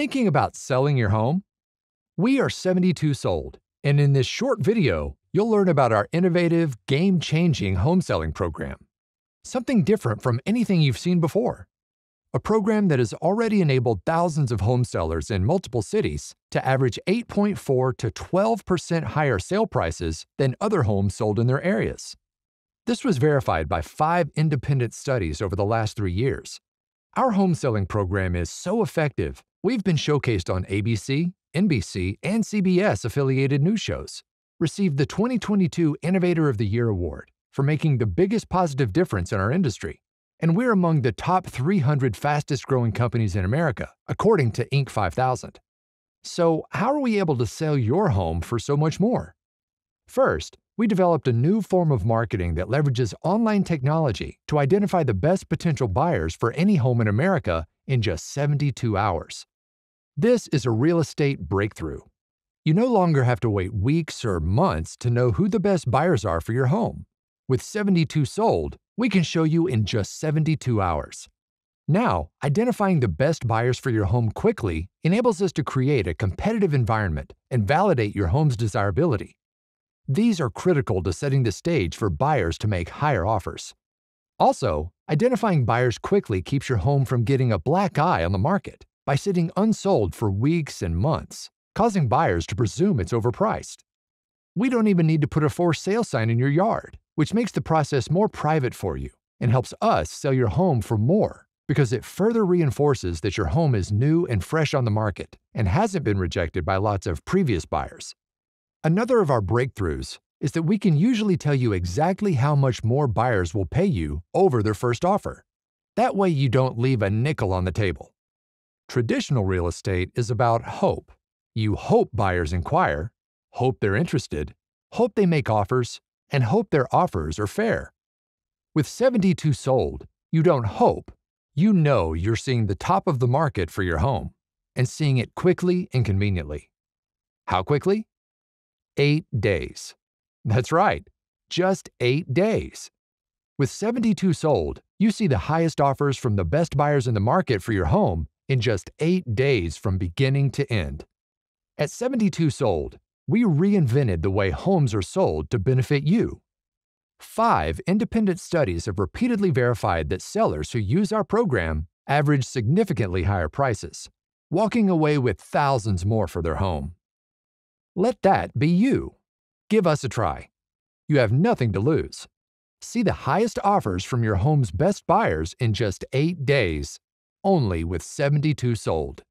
Thinking about selling your home? We are 72 Sold, and in this short video, you'll learn about our innovative, game-changing home selling program. Something different from anything you've seen before. A program that has already enabled thousands of home sellers in multiple cities to average 8.4 to 12% higher sale prices than other homes sold in their areas. This was verified by five independent studies over the last three years. Our home selling program is so effective We've been showcased on ABC, NBC, and CBS affiliated news shows, received the 2022 Innovator of the Year Award for making the biggest positive difference in our industry, and we're among the top 300 fastest growing companies in America, according to Inc. 5000. So, how are we able to sell your home for so much more? First, we developed a new form of marketing that leverages online technology to identify the best potential buyers for any home in America in just 72 hours. This is a real estate breakthrough. You no longer have to wait weeks or months to know who the best buyers are for your home. With 72 sold, we can show you in just 72 hours. Now, identifying the best buyers for your home quickly enables us to create a competitive environment and validate your home's desirability. These are critical to setting the stage for buyers to make higher offers. Also, identifying buyers quickly keeps your home from getting a black eye on the market by sitting unsold for weeks and months, causing buyers to presume it's overpriced. We don't even need to put a for sale sign in your yard, which makes the process more private for you and helps us sell your home for more because it further reinforces that your home is new and fresh on the market and hasn't been rejected by lots of previous buyers. Another of our breakthroughs is that we can usually tell you exactly how much more buyers will pay you over their first offer. That way you don't leave a nickel on the table. Traditional real estate is about hope. You hope buyers inquire, hope they're interested, hope they make offers, and hope their offers are fair. With 72 sold, you don't hope, you know you're seeing the top of the market for your home and seeing it quickly and conveniently. How quickly? Eight days. That's right, just eight days. With 72 sold, you see the highest offers from the best buyers in the market for your home in just eight days from beginning to end. At 72 Sold, we reinvented the way homes are sold to benefit you. Five independent studies have repeatedly verified that sellers who use our program average significantly higher prices, walking away with thousands more for their home. Let that be you. Give us a try. You have nothing to lose. See the highest offers from your home's best buyers in just eight days only with 72 sold.